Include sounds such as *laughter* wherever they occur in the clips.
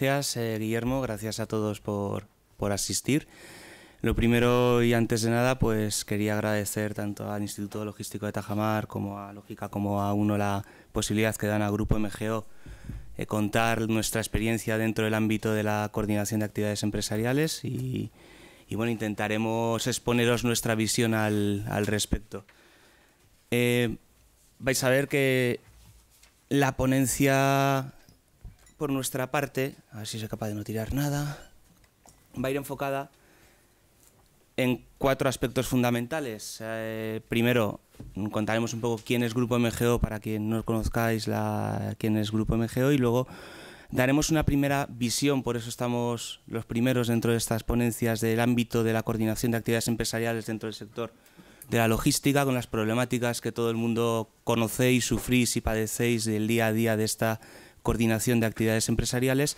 gracias, eh, Guillermo. Gracias a todos por, asistir. Lo primero y antes de nada, pues quería agradecer tanto al Instituto Logístico de Tajamar como a Lógica como a uno la posibilidad que dan a Grupo MGO eh, contar nuestra experiencia dentro del ámbito de la coordinación de actividades empresariales y, bueno, intentaremos exponeros nuestra visión al, respecto. Eh, vais a ver que la ponencia por nuestra parte, a ver si soy capaz de no tirar nada, va a ir enfocada en cuatro aspectos fundamentales. Eh, primero, contaremos un poco quién es Grupo MGO para quien no conozcáis la, quién es Grupo MGO y luego daremos una primera visión, por eso estamos los primeros dentro de estas ponencias del ámbito de la coordinación de actividades empresariales dentro del sector de la logística, con las problemáticas que todo el mundo conocéis, sufrís y padecéis del día a día de esta coordinación de actividades empresariales.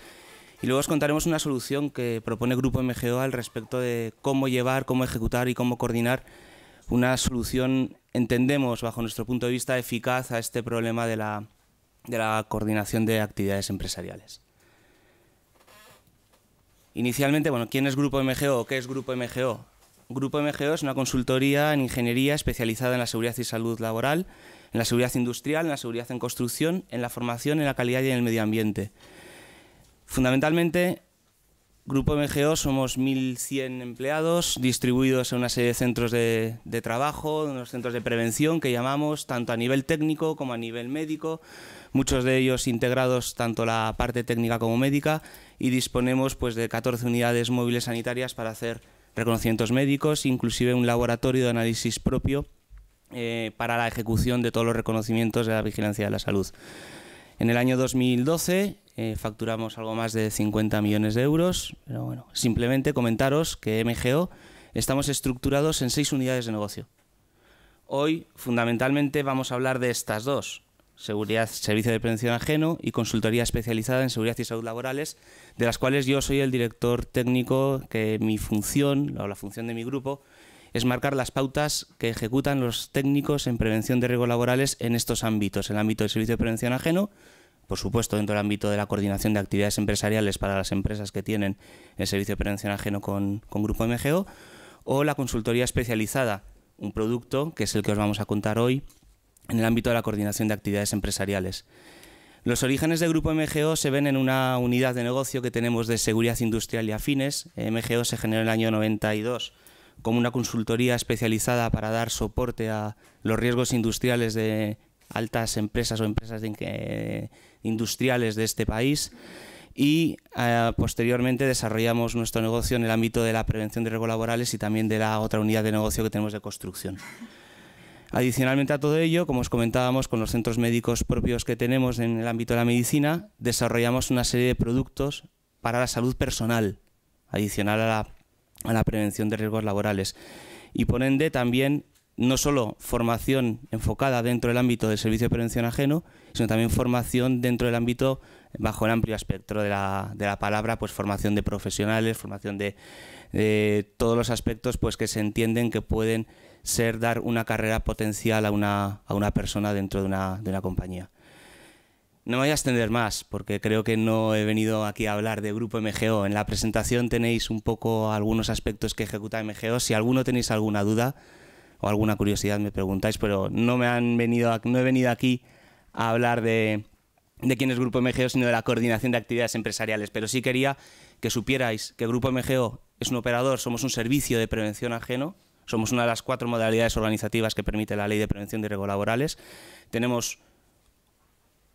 Y luego os contaremos una solución que propone Grupo MGO al respecto de cómo llevar, cómo ejecutar y cómo coordinar una solución, entendemos, bajo nuestro punto de vista, eficaz a este problema de la, de la coordinación de actividades empresariales. Inicialmente, bueno, ¿quién es Grupo MGO o qué es Grupo MGO? Grupo MGO es una consultoría en ingeniería especializada en la seguridad y salud laboral en la seguridad industrial, en la seguridad en construcción, en la formación, en la calidad y en el medio ambiente. Fundamentalmente, Grupo MGO somos 1.100 empleados distribuidos en una serie de centros de, de trabajo, unos centros de prevención que llamamos tanto a nivel técnico como a nivel médico, muchos de ellos integrados tanto la parte técnica como médica y disponemos pues, de 14 unidades móviles sanitarias para hacer reconocimientos médicos, inclusive un laboratorio de análisis propio eh, para la ejecución de todos los reconocimientos de la vigilancia de la salud. En el año 2012 eh, facturamos algo más de 50 millones de euros, simplemente comentaros que MGO estamos estructurados en seis unidades de negocio. Hoy, fundamentalmente, vamos a hablar de estas dos, seguridad, servicio de prevención ajeno y consultoría especializada en seguridad y salud laborales, de las cuales yo soy el director técnico, que mi función, o la función de mi grupo, es marcar las pautas que ejecutan los técnicos en prevención de riesgos laborales en estos ámbitos, en el ámbito del servicio de prevención ajeno, por supuesto dentro del ámbito de la coordinación de actividades empresariales para las empresas que tienen el servicio de prevención ajeno con, con Grupo MGO, o la consultoría especializada, un producto que es el que os vamos a contar hoy en el ámbito de la coordinación de actividades empresariales. Los orígenes de Grupo MGO se ven en una unidad de negocio que tenemos de seguridad industrial y afines. MGO se generó en el año 92 como una consultoría especializada para dar soporte a los riesgos industriales de altas empresas o empresas eh, industriales de este país y eh, posteriormente desarrollamos nuestro negocio en el ámbito de la prevención de riesgos laborales y también de la otra unidad de negocio que tenemos de construcción. Adicionalmente a todo ello, como os comentábamos, con los centros médicos propios que tenemos en el ámbito de la medicina, desarrollamos una serie de productos para la salud personal, adicional a la a la prevención de riesgos laborales. Y ponen de también no solo formación enfocada dentro del ámbito del servicio de prevención ajeno, sino también formación dentro del ámbito bajo el amplio espectro de la, de la palabra, pues formación de profesionales, formación de, todos los aspectos pues que se entienden que pueden ser dar una carrera potencial a una, a una persona dentro de una, de una compañía. No me voy a extender más porque creo que no he venido aquí a hablar de Grupo MGO. En la presentación tenéis un poco algunos aspectos que ejecuta MGO. Si alguno tenéis alguna duda o alguna curiosidad me preguntáis, pero no me han venido, no he venido aquí a hablar de, quién es Grupo MGO, sino de la coordinación de actividades empresariales. Pero sí quería que supierais que Grupo MGO es un operador, somos un servicio de prevención ajeno, somos una de las cuatro modalidades organizativas que permite la Ley de Prevención de Riesgos Laborales. Tenemos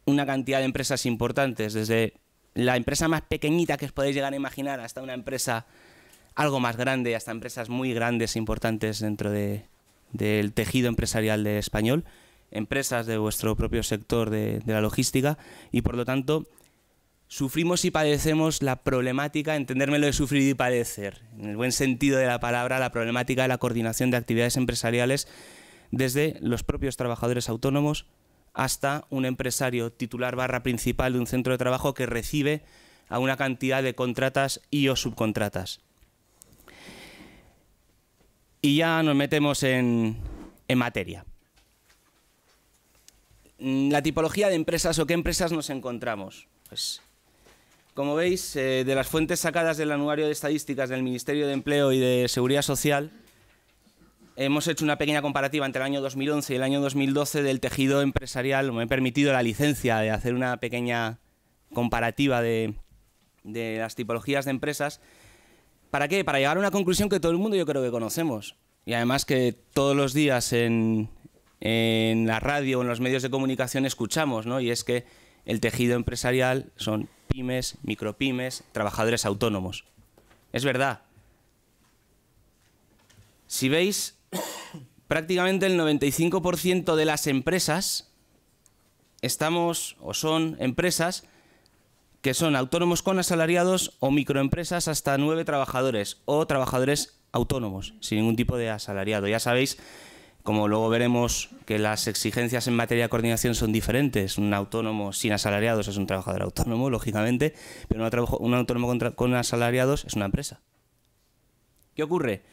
una cantidad de empresas importantes, desde la empresa más pequeñita que os podéis llegar a imaginar hasta una empresa algo más grande, hasta empresas muy grandes e importantes dentro del tejido empresarial de español, empresas de vuestro propio sector de, de la logística y por lo tanto sufrimos y padecemos la problemática, entenderme lo de sufrir y padecer, en el buen sentido de la palabra, la problemática de la coordinación de actividades empresariales desde los propios trabajadores autónomos, hasta un empresario titular barra principal de un centro de trabajo que recibe a una cantidad de contratas y o subcontratas. Y ya nos metemos en, materia. Mm, la tipología de empresas o qué empresas nos encontramos. Pues, como veis, eh, de las fuentes sacadas del anuario de estadísticas del Ministerio de Empleo y de Seguridad Social, hemos hecho una pequeña comparativa entre el año 2011 y el año 2012 del tejido empresarial. Me he permitido la licencia de hacer una pequeña comparativa de, las tipologías de empresas. ¿Para qué? Para llegar a una conclusión que todo el mundo yo creo que conocemos. Y además que todos los días en, en la radio o en los medios de comunicación escuchamos, ¿no? Y es que el tejido empresarial son pymes, micropymes, trabajadores autónomos. Es verdad. Si veis, prácticamente el 95% de las empresas estamos o son empresas que son autónomos con asalariados o microempresas hasta nueve trabajadores o trabajadores autónomos, sin ningún tipo de asalariado. Ya sabéis, como luego veremos, que las exigencias en materia de coordinación son diferentes. Un autónomo sin asalariados es un trabajador autónomo, lógicamente, pero un autónomo con, con asalariados es una empresa. ¿Qué ocurre?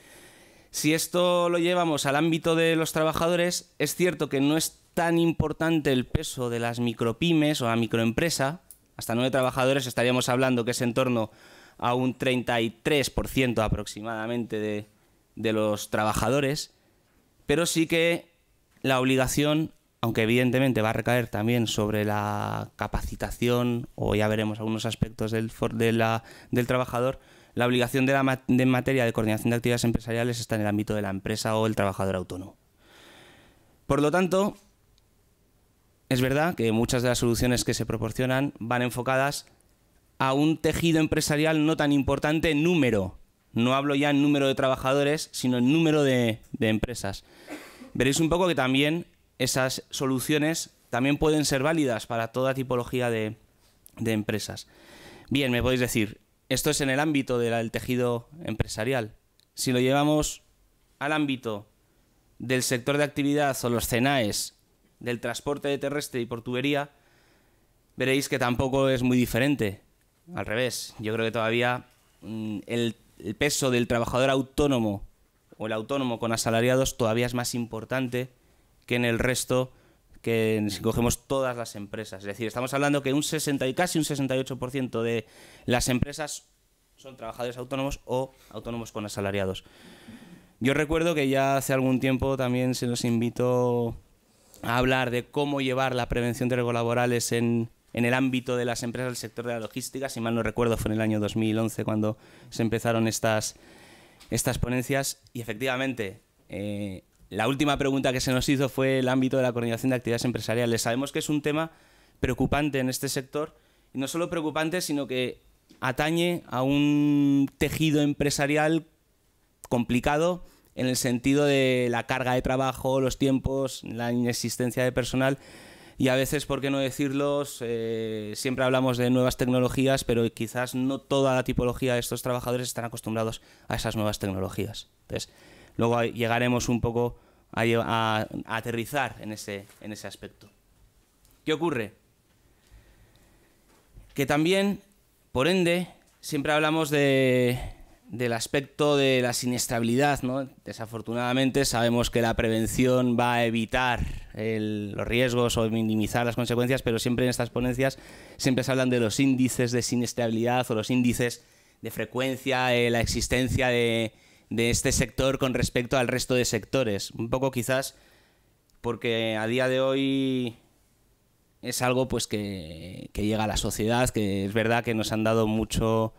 Si esto lo llevamos al ámbito de los trabajadores, es cierto que no es tan importante el peso de las micropymes o la microempresa. Hasta nueve trabajadores estaríamos hablando que es en torno a un 33% aproximadamente de, los trabajadores. Pero sí que la obligación, aunque evidentemente va a recaer también sobre la capacitación o ya veremos algunos aspectos del, del trabajador, la obligación de, materia de coordinación de actividades empresariales está en el ámbito de la empresa o el trabajador autónomo. Por lo tanto, es verdad que muchas de las soluciones que se proporcionan van enfocadas a un tejido empresarial no tan importante en número. No hablo ya en número de trabajadores, sino en número de, empresas. Veréis un poco que también esas soluciones también pueden ser válidas para toda tipología de, de empresas. Bien, me podéis decir, esto es en el ámbito del tejido empresarial. Si lo llevamos al ámbito del sector de actividad o los CENAES, del transporte terrestre y por veréis que tampoco es muy diferente. Al revés, yo creo que todavía mm, el, el peso del trabajador autónomo o el autónomo con asalariados todavía es más importante que en el resto que si cogemos todas las empresas. Es decir, estamos hablando que un 60 y casi un 68% de las empresas son trabajadores autónomos o autónomos con asalariados. Yo recuerdo que ya hace algún tiempo también se nos invitó a hablar de cómo llevar la prevención de riesgos laborales en, el ámbito de las empresas del sector de la logística. Si mal no recuerdo, fue en el año 2011 cuando se empezaron estas, estas ponencias y efectivamente eh, la última pregunta que se nos hizo fue el ámbito de la coordinación de actividades empresariales. Sabemos que es un tema preocupante en este sector, y no solo preocupante, sino que atañe a un tejido empresarial complicado en el sentido de la carga de trabajo, los tiempos, la inexistencia de personal y a veces, por qué no decirlos, eh, siempre hablamos de nuevas tecnologías, pero quizás no toda la tipología de estos trabajadores están acostumbrados a esas nuevas tecnologías. Entonces, luego llegaremos un poco a, aterrizar en ese, en ese aspecto. ¿Qué ocurre? Que también, por ende, siempre hablamos del aspecto de la sinestabilidad. ¿no? Desafortunadamente sabemos que la prevención va a evitar los riesgos o minimizar las consecuencias, pero siempre en estas ponencias siempre se hablan de los índices de sinestabilidad o los índices de frecuencia, eh, la existencia de, de este sector con respecto al resto de sectores. Un poco quizás porque a día de hoy es algo pues que, llega a la sociedad, que es verdad que nos han dado mucho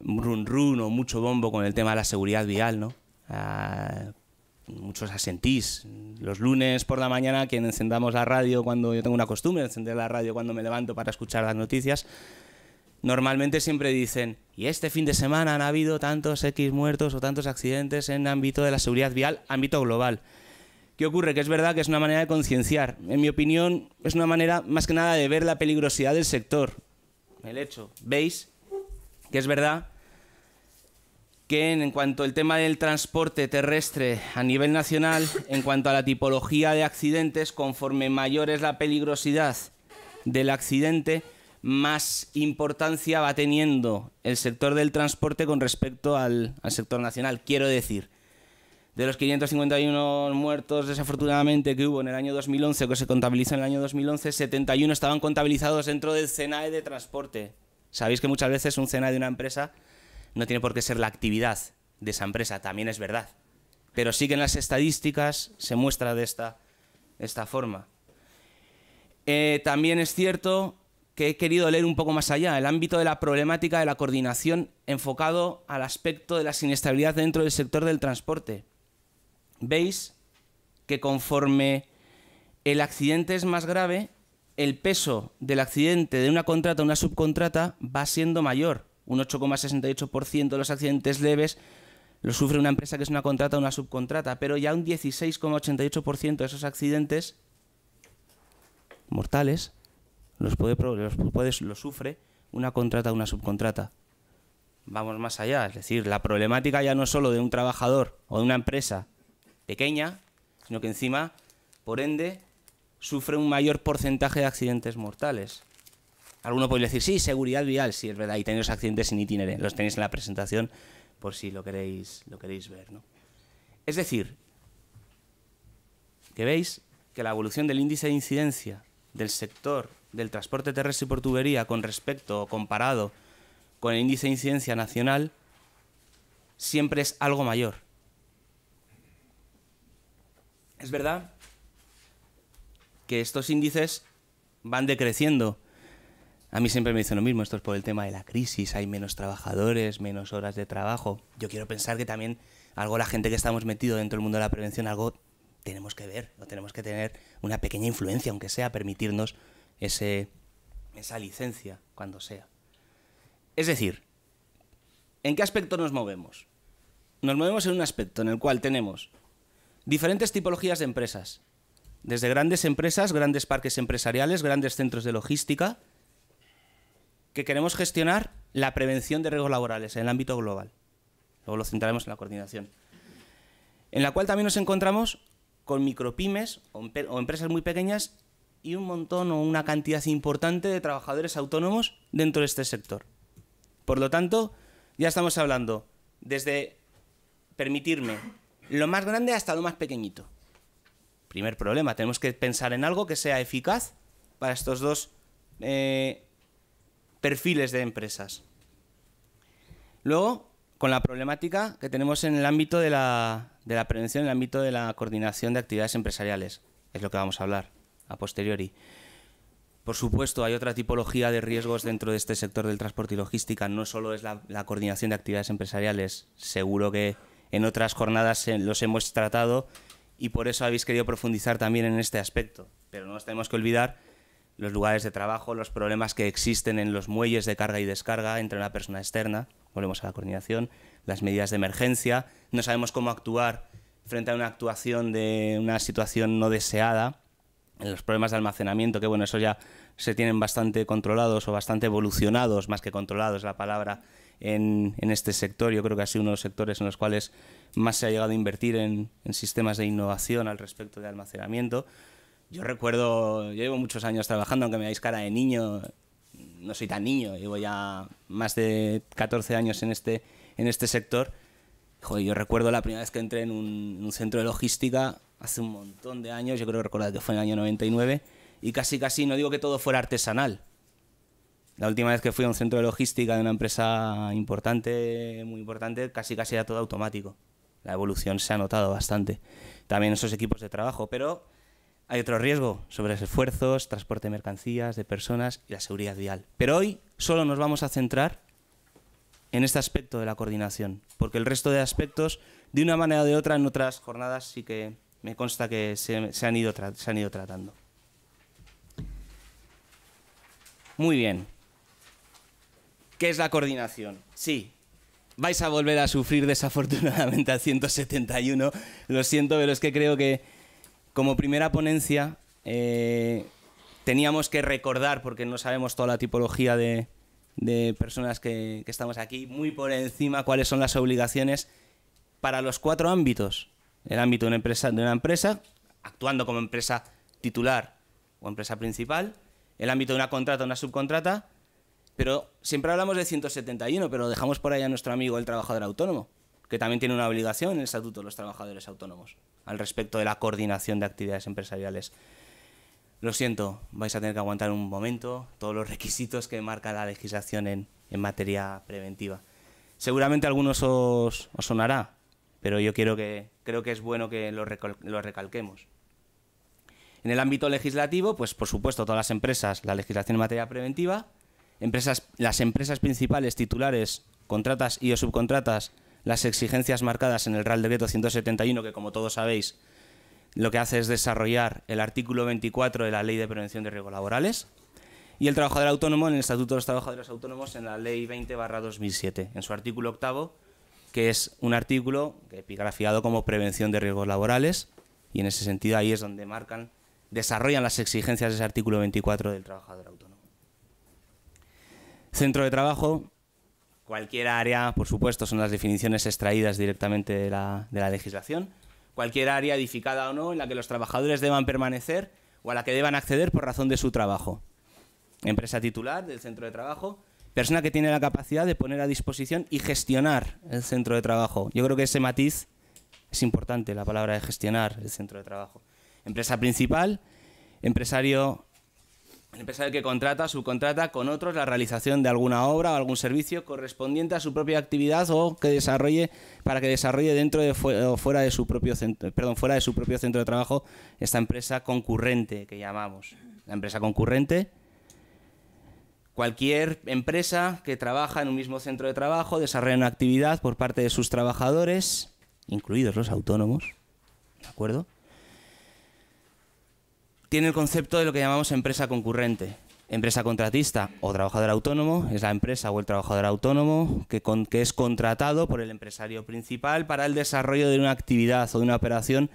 run run o mucho bombo con el tema de la seguridad vial, ¿no? Ah, muchos asentís. Los lunes por la mañana, quien encendamos la radio cuando yo tengo una costumbre, de encender la radio cuando me levanto para escuchar las noticias, normalmente siempre dicen, y este fin de semana han habido tantos X muertos o tantos accidentes en ámbito de la seguridad vial, ámbito global. ¿Qué ocurre? Que es verdad que es una manera de concienciar. En mi opinión, es una manera más que nada de ver la peligrosidad del sector. El hecho, ¿veis? Que es verdad que en cuanto al tema del transporte terrestre a nivel nacional, en cuanto a la tipología de accidentes, conforme mayor es la peligrosidad del accidente, más importancia va teniendo el sector del transporte con respecto al, sector nacional. Quiero decir, de los 551 muertos desafortunadamente que hubo en el año 2011, que se contabilizan en el año 2011, 71 estaban contabilizados dentro del CENAE de transporte. Sabéis que muchas veces un CENAE de una empresa no tiene por qué ser la actividad de esa empresa, también es verdad. Pero sí que en las estadísticas se muestra de esta, esta forma. Eh, también es cierto que he querido leer un poco más allá, el ámbito de la problemática de la coordinación enfocado al aspecto de la inestabilidad dentro del sector del transporte. Veis que conforme el accidente es más grave, el peso del accidente de una contrata a una subcontrata va siendo mayor. Un 8,68% de los accidentes leves lo sufre una empresa que es una contrata o una subcontrata, pero ya un 16,88% de esos accidentes mortales los puede, sufre una contrata una subcontrata. Vamos más allá, es decir, la problemática ya no es solo de un trabajador o de una empresa pequeña, sino que encima, por ende, sufre un mayor porcentaje de accidentes mortales. Alguno puede decir, sí, seguridad vial, sí, es verdad, y tenéis accidentes sin itinerario, los tenéis en la presentación por si lo queréis, lo queréis ver. Es decir, que veis que la evolución del índice de incidencia del sector del transporte terrestre por tubería con respecto o comparado con el índice de incidencia nacional siempre es algo mayor. Es verdad que estos índices van decreciendo. A mí siempre me dicen lo mismo, esto es por el tema de la crisis, hay menos trabajadores, menos horas de trabajo. Yo quiero pensar que también algo la gente que estamos metido dentro del mundo de la prevención, algo tenemos que ver, o tenemos que tener una pequeña influencia, aunque sea permitirnos esa licencia cuando sea. Es decir, ¿en qué aspecto nos movemos? Nos movemos en un aspecto en el cual tenemos diferentes tipologías de empresas, desde grandes empresas, grandes parques empresariales, grandes centros de logística, que queremos gestionar la prevención de riesgos laborales en el ámbito global. Luego lo centraremos en la coordinación. En la cual también nos encontramos con micropymes o empresas muy pequeñas y un montón o una cantidad importante de trabajadores autónomos dentro de este sector. Por lo tanto, ya estamos hablando desde permitirme lo más grande hasta lo más pequeñito. Primer problema, tenemos que pensar en algo que sea eficaz para estos dos eh, perfiles de empresas. Luego, con la problemática que tenemos en el ámbito de la, de la prevención, en el ámbito de la coordinación de actividades empresariales, es lo que vamos a hablar a posteriori. Por supuesto, hay otra tipología de riesgos dentro de este sector del transporte y logística. No solo es la, coordinación de actividades empresariales. Seguro que en otras jornadas los hemos tratado y por eso habéis querido profundizar también en este aspecto. Pero no nos tenemos que olvidar los lugares de trabajo, los problemas que existen en los muelles de carga y descarga entre una persona externa, volvemos a la coordinación, las medidas de emergencia, no sabemos cómo actuar frente a una actuación de una situación no deseada los problemas de almacenamiento, que bueno, eso ya se tienen bastante controlados o bastante evolucionados, más que controlados la palabra, en, en, este sector. Yo creo que ha sido uno de los sectores en los cuales más se ha llegado a invertir en, sistemas de innovación al respecto de almacenamiento. Yo recuerdo, yo llevo muchos años trabajando, aunque me veáis cara de niño, no soy tan niño, llevo ya más de 14 años en este, en este sector. Joder, yo recuerdo la primera vez que entré en un, en un centro de logística hace un montón de años, yo creo recordar que fue en el año 99, y casi casi no digo que todo fuera artesanal. La última vez que fui a un centro de logística de una empresa importante, muy importante, casi casi era todo automático. La evolución se ha notado bastante. También esos equipos de trabajo, pero hay otro riesgo sobre los esfuerzos, transporte de mercancías, de personas y la seguridad vial. Pero hoy solo nos vamos a centrar en este aspecto de la coordinación, porque el resto de aspectos, de una manera o de otra, en otras jornadas sí que me consta que se, han ido se han ido tratando. Muy bien. ¿Qué es la coordinación? Sí, vais a volver a sufrir desafortunadamente al 171. Lo siento, pero es que creo que como primera ponencia eh, teníamos que recordar, porque no sabemos toda la tipología de, personas que estamos aquí, muy por encima cuáles son las obligaciones para los cuatro ámbitos en el ámbito de una empresa, actuando como empresa titular o empresa principal, el ámbito de una contrata o una subcontrata, pero siempre hablamos de 171, pero dejamos por ahí a nuestro amigo el trabajador autónomo, que también tiene una obligación en el Estatuto de los Trabajadores Autónomos al respecto de la coordinación de actividades empresariales. Lo siento, vais a tener que aguantar un momento todos los requisitos que marca la legislación en, materia preventiva. Seguramente algunos os sonará, pero yo quiero que, creo que es bueno que lo, recalquemos. En el ámbito legislativo, pues por supuesto, todas las empresas, la legislación en materia preventiva, empresas, las empresas principales titulares, contratas y o subcontratas, las exigencias marcadas en el Real Decreto 171, que como todos sabéis, lo que hace es desarrollar el artículo 24 de la Ley de Prevención de Riesgos Laborales, y el trabajador autónomo en el Estatuto de los Trabajadores Autónomos en la Ley 20-2007, en su artículo octavo, que es un artículo epigrafiado como prevención de riesgos laborales y en ese sentido ahí es donde marcan, desarrollan las exigencias de ese artículo 24 del trabajador autónomo. Centro de trabajo, cualquier área, por supuesto, son las definiciones extraídas directamente de la, de la legislación, cualquier área edificada o no en la que los trabajadores deban permanecer o a la que deban acceder por razón de su trabajo. Empresa titular del centro de trabajo persona que tiene la capacidad de poner a disposición y gestionar el centro de trabajo. Yo creo que ese matiz es importante, la palabra de gestionar el centro de trabajo. Empresa principal, empresario, empresario que contrata, subcontrata con otros la realización de alguna obra o algún servicio correspondiente a su propia actividad o que desarrolle para que desarrolle dentro fuera de su propio centro, perdón, fuera de su propio centro de trabajo esta empresa concurrente que llamamos. La empresa concurrente Cualquier empresa que trabaja en un mismo centro de trabajo desarrolla una actividad por parte de sus trabajadores, incluidos los autónomos, ¿de acuerdo? Tiene el concepto de lo que llamamos empresa concurrente. Empresa contratista o trabajador autónomo es la empresa o el trabajador autónomo que, es contratado por el empresario principal para el desarrollo de una actividad o de una operación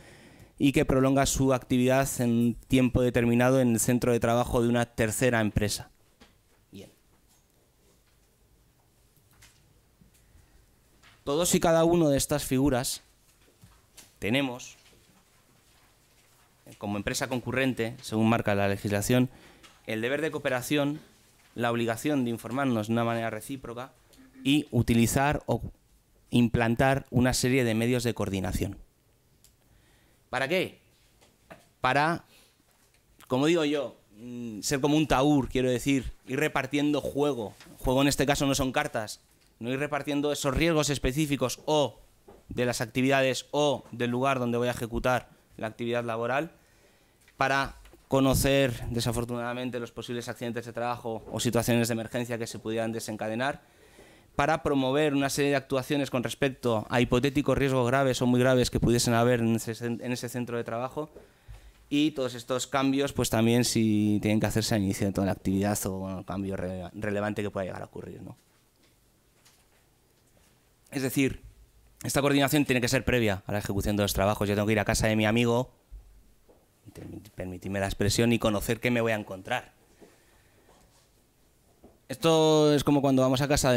y que prolonga su actividad en tiempo determinado en el centro de trabajo de una tercera empresa. Todos y cada uno de estas figuras tenemos, como empresa concurrente, según marca la legislación, el deber de cooperación, la obligación de informarnos de una manera recíproca y utilizar o implantar una serie de medios de coordinación. ¿Para qué? Para, como digo yo, mm, ser como un taur, quiero decir, ir repartiendo juego. Juego en este caso no son cartas, no ir repartiendo esos riesgos específicos o de las actividades o del lugar donde voy a ejecutar la actividad laboral para conocer desafortunadamente los posibles accidentes de trabajo o situaciones de emergencia que se pudieran desencadenar, para promover una serie de actuaciones con respecto a hipotéticos riesgos graves o muy graves que pudiesen haber en ese, centro de trabajo y todos estos cambios pues también si tienen que hacerse al inicio de toda la actividad o un cambio relevante que pueda llegar a ocurrir. ¿no? Es decir, esta coordinación tiene que ser previa a la ejecución de los trabajos. Yo tengo que ir a casa de mi amigo, permitirme la expresión, y conocer qué me voy a encontrar. Esto es como cuando vamos a casa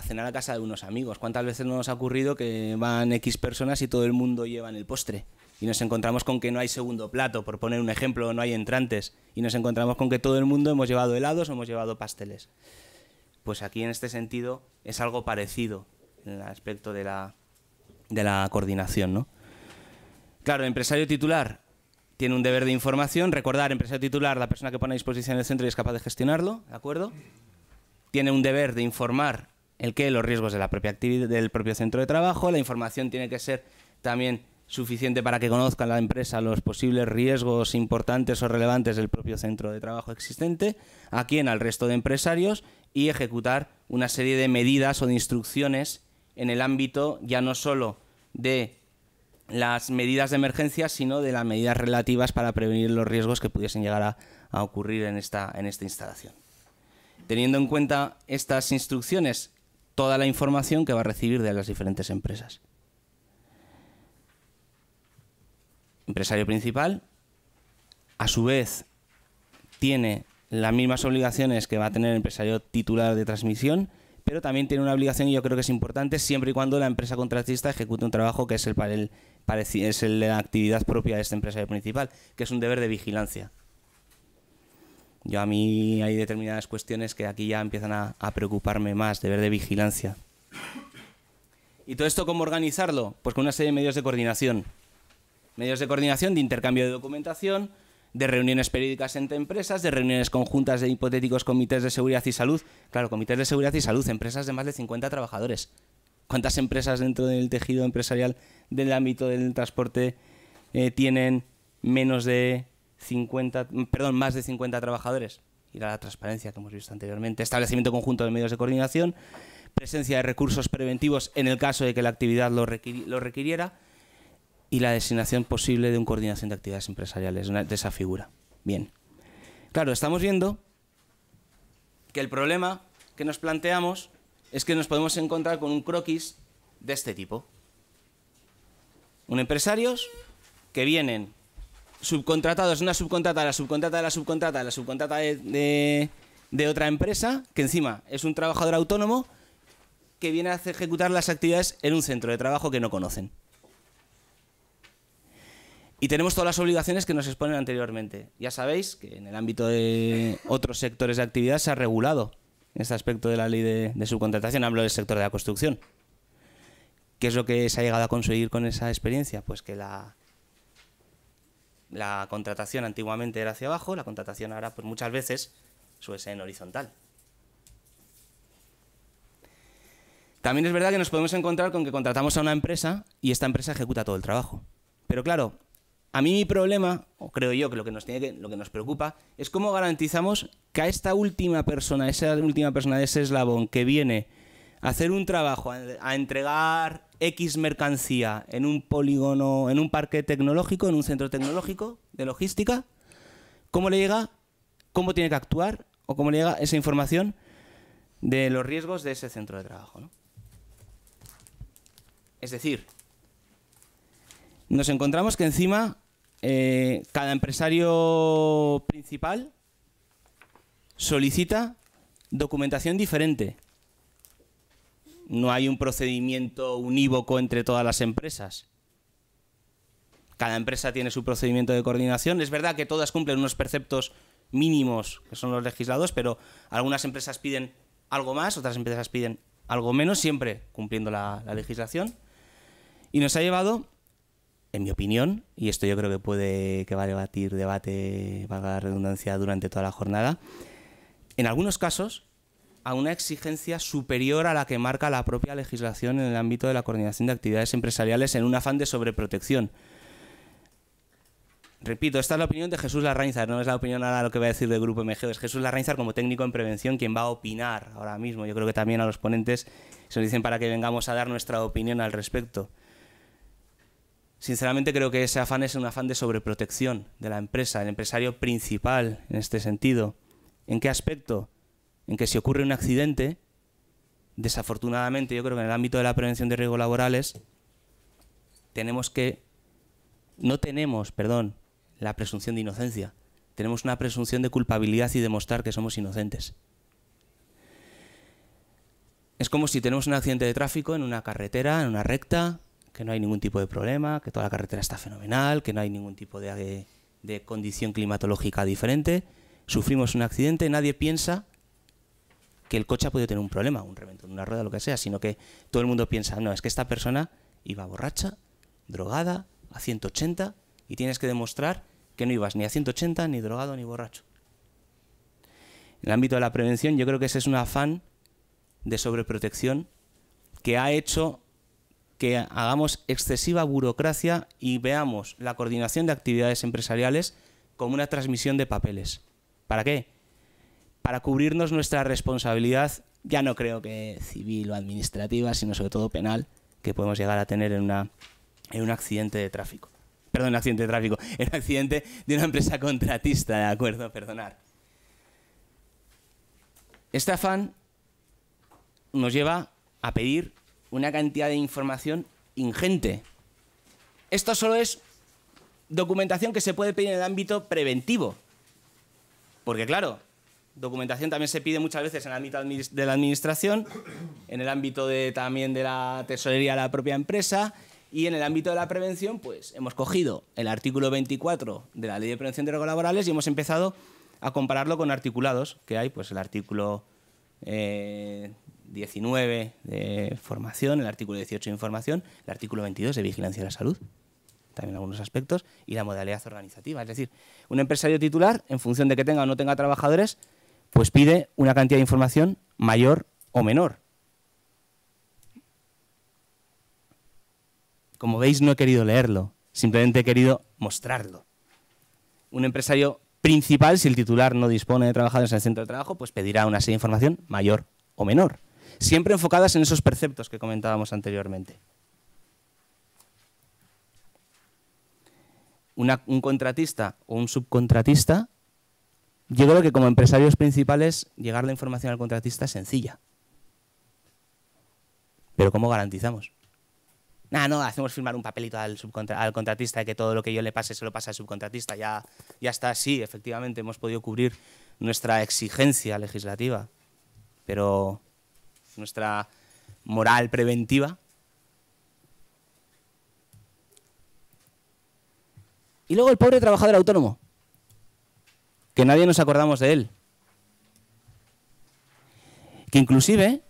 cenar a casa de unos amigos. ¿Cuántas veces nos ha ocurrido que van X personas y todo el mundo en el postre? Y nos encontramos con que no hay segundo plato, por poner un ejemplo, no hay entrantes. Y nos encontramos con que todo el mundo hemos llevado helados o hemos llevado pasteles. Pues aquí en este sentido es algo parecido el aspecto de la, de la coordinación, Claro, el empresario titular tiene un deber de información. Recordar, empresario titular, la persona que pone a disposición el centro y es capaz de gestionarlo, ¿de acuerdo? Tiene un deber de informar el qué, los riesgos de la propia actividad, del propio centro de trabajo. La información tiene que ser también suficiente para que conozca la empresa los posibles riesgos importantes o relevantes del propio centro de trabajo existente, a quien al resto de empresarios y ejecutar una serie de medidas o de instrucciones en el ámbito ya no solo de las medidas de emergencia, sino de las medidas relativas para prevenir los riesgos que pudiesen llegar a, ocurrir en esta, en esta instalación. Teniendo en cuenta estas instrucciones, toda la información que va a recibir de las diferentes empresas. Empresario principal, a su vez, tiene las mismas obligaciones que va a tener el empresario titular de transmisión, pero también tiene una obligación y yo creo que es importante siempre y cuando la empresa contratista ejecute un trabajo que es, el, es la actividad propia de esta empresa principal, que es un deber de vigilancia. Yo a mí hay determinadas cuestiones que aquí ya empiezan a, a preocuparme más, deber de vigilancia. ¿Y todo esto cómo organizarlo? Pues con una serie de medios de coordinación. Medios de coordinación de intercambio de documentación, de reuniones periódicas entre empresas, de reuniones conjuntas de hipotéticos comités de seguridad y salud. Claro, comités de seguridad y salud, empresas de más de 50 trabajadores. ¿Cuántas empresas dentro del tejido empresarial del ámbito del transporte eh, tienen menos de 50, perdón, más de 50 trabajadores? Y la transparencia que hemos visto anteriormente. Establecimiento conjunto de medios de coordinación, presencia de recursos preventivos en el caso de que la actividad lo requiriera y la designación posible de una coordinación de actividades empresariales, de esa figura. Bien. Claro, estamos viendo que el problema que nos planteamos es que nos podemos encontrar con un croquis de este tipo. Un empresarios que vienen subcontratados, una subcontrata, la subcontrata, de la subcontrata, la subcontrata de otra empresa, que encima es un trabajador autónomo, que viene a ejecutar las actividades en un centro de trabajo que no conocen. Y tenemos todas las obligaciones que nos exponen anteriormente. Ya sabéis que en el ámbito de otros sectores de actividad se ha regulado este aspecto de la ley de, subcontratación, hablo del sector de la construcción. ¿Qué es lo que se ha llegado a conseguir con esa experiencia? Pues que la, la contratación antiguamente era hacia abajo, la contratación ahora pues muchas veces suele ser en horizontal. También es verdad que nos podemos encontrar con que contratamos a una empresa y esta empresa ejecuta todo el trabajo. Pero claro, a mí mi problema, o creo yo que lo que nos, preocupa, es cómo garantizamos que a esta última persona, esa última persona de ese eslabón que viene a hacer un trabajo, a, entregar X mercancía en un polígono, en un parque tecnológico, en un centro tecnológico de logística, cómo le llega, cómo tiene que actuar o cómo le llega esa información de los riesgos de ese centro de trabajo. Es decir, nos encontramos que encima eh, cada empresario principal solicita documentación diferente. No hay un procedimiento unívoco entre todas las empresas. Cada empresa tiene su procedimiento de coordinación. Es verdad que todas cumplen unos preceptos mínimos que son los legislados, pero algunas empresas piden algo más, otras empresas piden algo menos, siempre cumpliendo la, la legislación. Y nos ha llevado en mi opinión, y esto yo creo que puede que va a debatir debate, valga la redundancia, durante toda la jornada, en algunos casos a una exigencia superior a la que marca la propia legislación en el ámbito de la coordinación de actividades empresariales en un afán de sobreprotección. Repito, esta es la opinión de Jesús Larrainzar, no es la opinión ahora lo que va a decir del Grupo MG, es Jesús Larrainzar como técnico en prevención quien va a opinar ahora mismo. Yo creo que también a los ponentes se lo dicen para que vengamos a dar nuestra opinión al respecto. Sinceramente creo que ese afán es un afán de sobreprotección de la empresa, el empresario principal en este sentido. ¿En qué aspecto? En que si ocurre un accidente, desafortunadamente yo creo que en el ámbito de la prevención de riesgos laborales tenemos que no tenemos, perdón, la presunción de inocencia. Tenemos una presunción de culpabilidad y demostrar que somos inocentes. Es como si tenemos un accidente de tráfico en una carretera, en una recta, que no hay ningún tipo de problema, que toda la carretera está fenomenal, que no hay ningún tipo de, eh, condición climatológica diferente. Sufrimos un accidente, nadie piensa que el coche ha podido tener un problema, un reventón, una rueda, lo que sea, sino que todo el mundo piensa, no, es que esta persona iba borracha, drogada, a 180, y tienes que demostrar que no ibas ni a 180, ni drogado, ni borracho. En el ámbito de la prevención, yo creo que ese es un afán de sobreprotección que ha hecho que hagamos excesiva burocracia y veamos la coordinación de actividades empresariales como una transmisión de papeles. ¿Para qué? Para cubrirnos nuestra responsabilidad, ya no creo que civil o administrativa, sino sobre todo penal, que podemos llegar a tener en, un accidente de tráfico. Perdón, un accidente de tráfico, *laughs* en un accidente de una empresa contratista, ¿de acuerdo? Perdonar. Este afán nos lleva a pedir una cantidad de información ingente. Esto solo es documentación que se puede pedir en el ámbito preventivo. Porque claro, documentación también se pide muchas veces en el ámbito de la administración, en el ámbito de, también de la tesorería de la propia empresa y en el ámbito de la prevención, pues hemos cogido el artículo 24 de la Ley de Prevención de Riesgos Laborales y hemos empezado a compararlo con articulados que hay, pues el artículo eh, 19 de formación, el artículo 18 de información, el artículo 22 de vigilancia de la salud, también algunos aspectos, y la modalidad organizativa. Es decir, un empresario titular, en función de que tenga o no tenga trabajadores, pues pide una cantidad de información mayor o menor. Como veis, no he querido leerlo, simplemente he querido mostrarlo. Un empresario principal, si el titular no dispone de trabajadores en el centro de trabajo, pues pedirá una serie de información mayor o menor siempre enfocadas en esos preceptos que comentábamos anteriormente. un contratista o un subcontratista, yo creo que como empresarios principales llegar la información al contratista es sencilla. Pero ¿cómo garantizamos? Nada, no, hacemos firmar un papelito al, contratista de que todo lo que yo le pase se lo pasa al subcontratista. Ya, ya está, así, efectivamente hemos podido cubrir nuestra exigencia legislativa. Pero nuestra moral preventiva. Y luego el pobre trabajador autónomo, que nadie nos acordamos de él. Que inclusive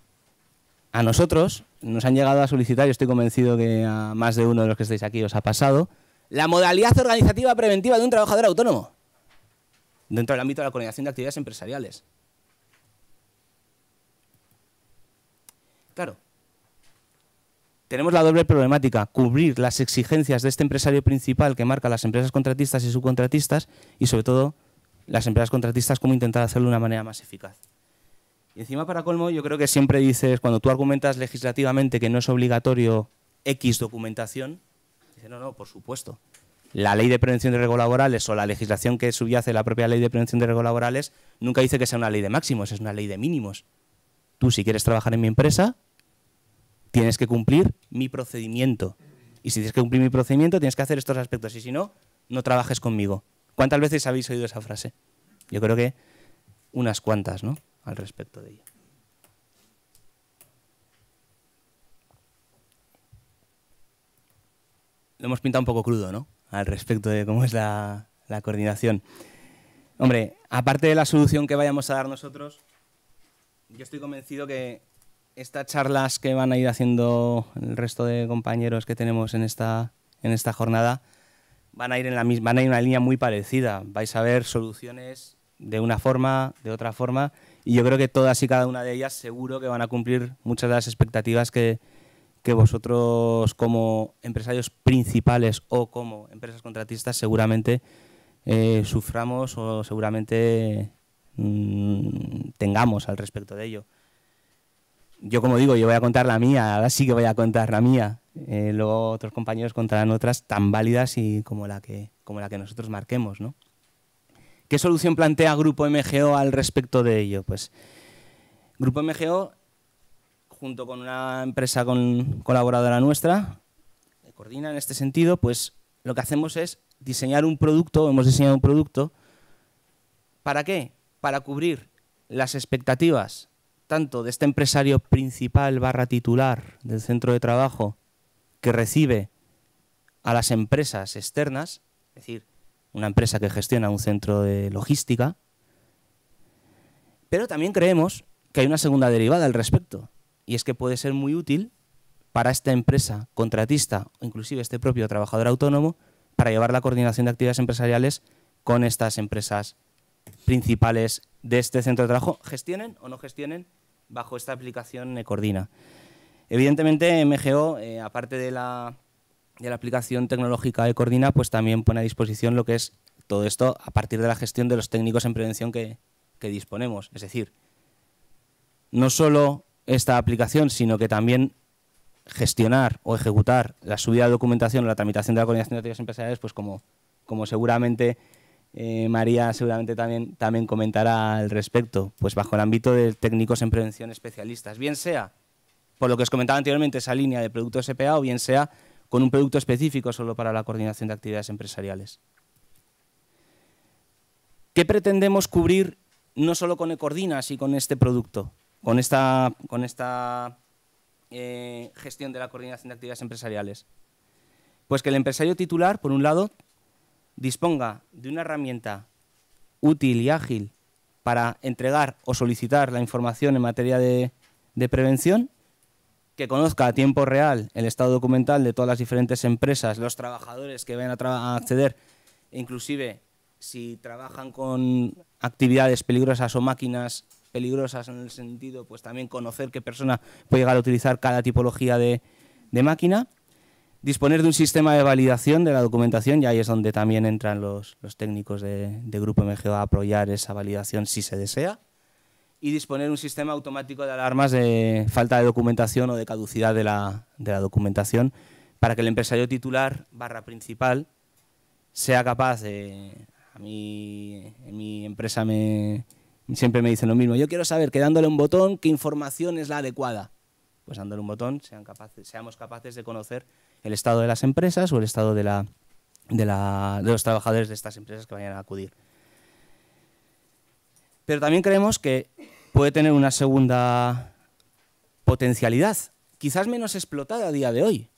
a nosotros nos han llegado a solicitar, yo estoy convencido que a más de uno de los que estáis aquí os ha pasado, la modalidad organizativa preventiva de un trabajador autónomo dentro del ámbito de la coordinación de actividades empresariales. Claro. Tenemos la doble problemática, cubrir las exigencias de este empresario principal que marca las empresas contratistas y subcontratistas y sobre todo las empresas contratistas cómo intentar hacerlo de una manera más eficaz. Y encima para colmo yo creo que siempre dices, cuando tú argumentas legislativamente que no es obligatorio X documentación, dices, no, no, por supuesto. La ley de prevención de riesgos laborales o la legislación que subyace la propia ley de prevención de riesgos laborales nunca dice que sea una ley de máximos, es una ley de mínimos. Tú si quieres trabajar en mi empresa, tienes que cumplir mi procedimiento. Y si tienes que cumplir mi procedimiento, tienes que hacer estos aspectos. Y si no, no trabajes conmigo. ¿Cuántas veces habéis oído esa frase? Yo creo que unas cuantas, ¿no? Al respecto de ello. Lo hemos pintado un poco crudo, ¿no? Al respecto de cómo es la, la coordinación. Hombre, aparte de la solución que vayamos a dar nosotros, yo estoy convencido que estas charlas que van a ir haciendo el resto de compañeros que tenemos en esta, en esta jornada van a ir en la misma, una línea muy parecida. Vais a ver soluciones de una forma, de otra forma, y yo creo que todas y cada una de ellas seguro que van a cumplir muchas de las expectativas que, vosotros como empresarios principales o como empresas contratistas seguramente eh, suframos o seguramente mm, tengamos al respecto de ello yo como digo, yo voy a contar la mía, ahora sí que voy a contar la mía. Eh, luego otros compañeros contarán otras tan válidas y como la que, como la que nosotros marquemos. ¿Qué solución plantea Grupo MGO al respecto de ello? Pues Grupo MGO, junto con una empresa colaboradora nuestra, que eh, coordina en este sentido, pues lo que hacemos es diseñar un producto, hemos diseñado un producto, ¿para qué? Para cubrir las expectativas tanto de este empresario principal barra titular del centro de trabajo que recibe a las empresas externas, es decir, una empresa que gestiona un centro de logística, pero también creemos que hay una segunda derivada al respecto, y es que puede ser muy útil para esta empresa contratista, o inclusive este propio trabajador autónomo, para llevar la coordinación de actividades empresariales con estas empresas principales de este centro de trabajo, gestionen o no gestionen bajo esta aplicación de E-Coordina. Evidentemente, MGO, eh, aparte de la, de la, aplicación tecnológica de Coordina, pues también pone a disposición lo que es todo esto a partir de la gestión de los técnicos en prevención que, que disponemos. Es decir, no solo esta aplicación, sino que también gestionar o ejecutar la subida de documentación o la tramitación de la coordinación de actividades empresariales, pues como, como seguramente eh, María seguramente también, también comentará al respecto, pues bajo el ámbito de técnicos en prevención especialistas, bien sea por lo que os comentaba anteriormente, esa línea de producto SPA o bien sea con un producto específico solo para la coordinación de actividades empresariales. ¿Qué pretendemos cubrir no solo con Ecordinas y con este producto, con esta, con esta eh, gestión de la coordinación de actividades empresariales? Pues que el empresario titular, por un lado, disponga de una herramienta útil y ágil para entregar o solicitar la información en materia de, prevención, que conozca a tiempo real el estado documental de todas las diferentes empresas, los trabajadores que vayan a, acceder, e inclusive si trabajan con actividades peligrosas o máquinas peligrosas en el sentido, pues también conocer qué persona puede llegar a utilizar cada tipología de máquina disponer de un sistema de validación de la documentación y ahí es donde también entran los, técnicos de, Grupo MGO a apoyar esa validación si se desea y disponer un sistema automático de alarmas de falta de documentación o de caducidad de la, documentación para que el empresario titular barra principal sea capaz de... A mí, en mi empresa me, siempre me dicen lo mismo. Yo quiero saber que dándole un botón, qué información es la adecuada. Pues dándole un botón, seamos capaces de conocer el estado de las empresas o el estado de, la, de, los trabajadores de estas empresas que vayan a acudir. Pero también creemos que puede tener una segunda potencialidad, quizás menos explotada a día de hoy.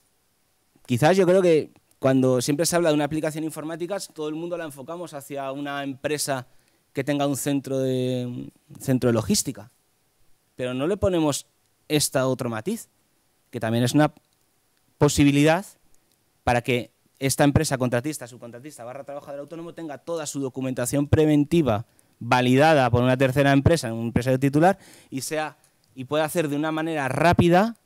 Quizás yo creo que cuando siempre se habla de una aplicación informática, todo el mundo la enfocamos hacia una empresa que tenga un centro de, centro de logística. Pero no le ponemos esta otro matiz, que también es una posibilidad para que esta empresa contratista, subcontratista, barra trabajador autónomo tenga toda su documentación preventiva validada por una tercera empresa, un empresario titular, y, sea, y pueda hacer de una manera rápida